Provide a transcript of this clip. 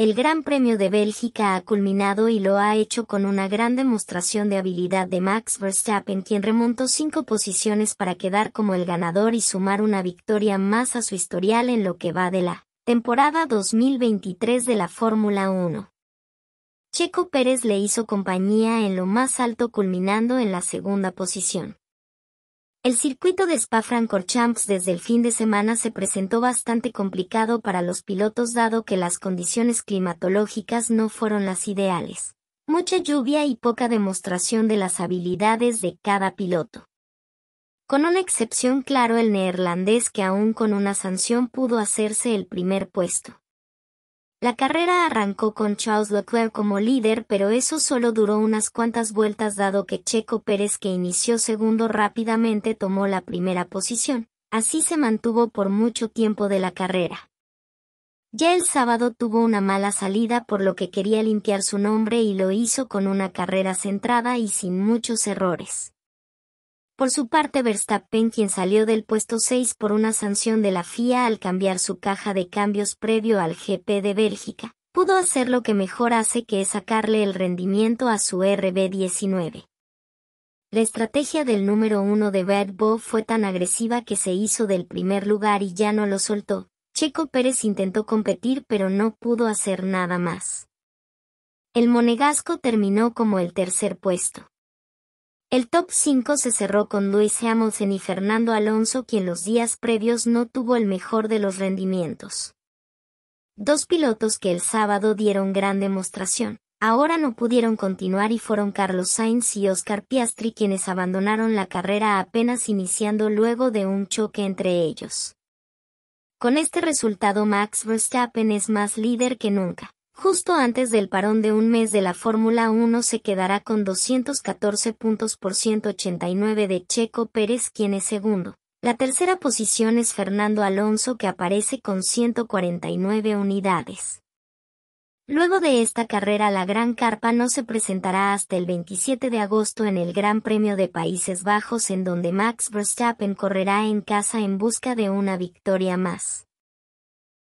El Gran Premio de Bélgica ha culminado y lo ha hecho con una gran demostración de habilidad de Max Verstappen quien remontó cinco posiciones para quedar como el ganador y sumar una victoria más a su historial en lo que va de la temporada 2023 de la Fórmula 1. Checo Pérez le hizo compañía en lo más alto culminando en la segunda posición. El circuito de Spa-Francorchamps desde el fin de semana se presentó bastante complicado para los pilotos dado que las condiciones climatológicas no fueron las ideales. Mucha lluvia y poca demostración de las habilidades de cada piloto. Con una excepción claro el neerlandés que aún con una sanción pudo hacerse el primer puesto. La carrera arrancó con Charles Leclerc como líder, pero eso solo duró unas cuantas vueltas dado que Checo Pérez que inició segundo rápidamente tomó la primera posición, así se mantuvo por mucho tiempo de la carrera. Ya el sábado tuvo una mala salida por lo que quería limpiar su nombre y lo hizo con una carrera centrada y sin muchos errores. Por su parte, Verstappen, quien salió del puesto 6 por una sanción de la FIA al cambiar su caja de cambios previo al GP de Bélgica, pudo hacer lo que mejor hace que es sacarle el rendimiento a su RB19. La estrategia del número 1 de Red Bull fue tan agresiva que se hizo del primer lugar y ya no lo soltó. Checo Pérez intentó competir pero no pudo hacer nada más. El monegasco terminó como el tercer puesto. El top 5 se cerró con Luis Hamilton y Fernando Alonso quien los días previos no tuvo el mejor de los rendimientos. Dos pilotos que el sábado dieron gran demostración, ahora no pudieron continuar y fueron Carlos Sainz y Oscar Piastri quienes abandonaron la carrera apenas iniciando luego de un choque entre ellos. Con este resultado Max Verstappen es más líder que nunca, Justo antes del parón de un mes de la Fórmula 1 se quedará con 214 puntos por 189 de Checo Pérez quien es segundo. La tercera posición es Fernando Alonso que aparece con 149 unidades. Luego de esta carrera la Gran Carpa no se presentará hasta el 27 de agosto en el Gran Premio de Países Bajos en donde Max Verstappen correrá en casa en busca de una victoria más.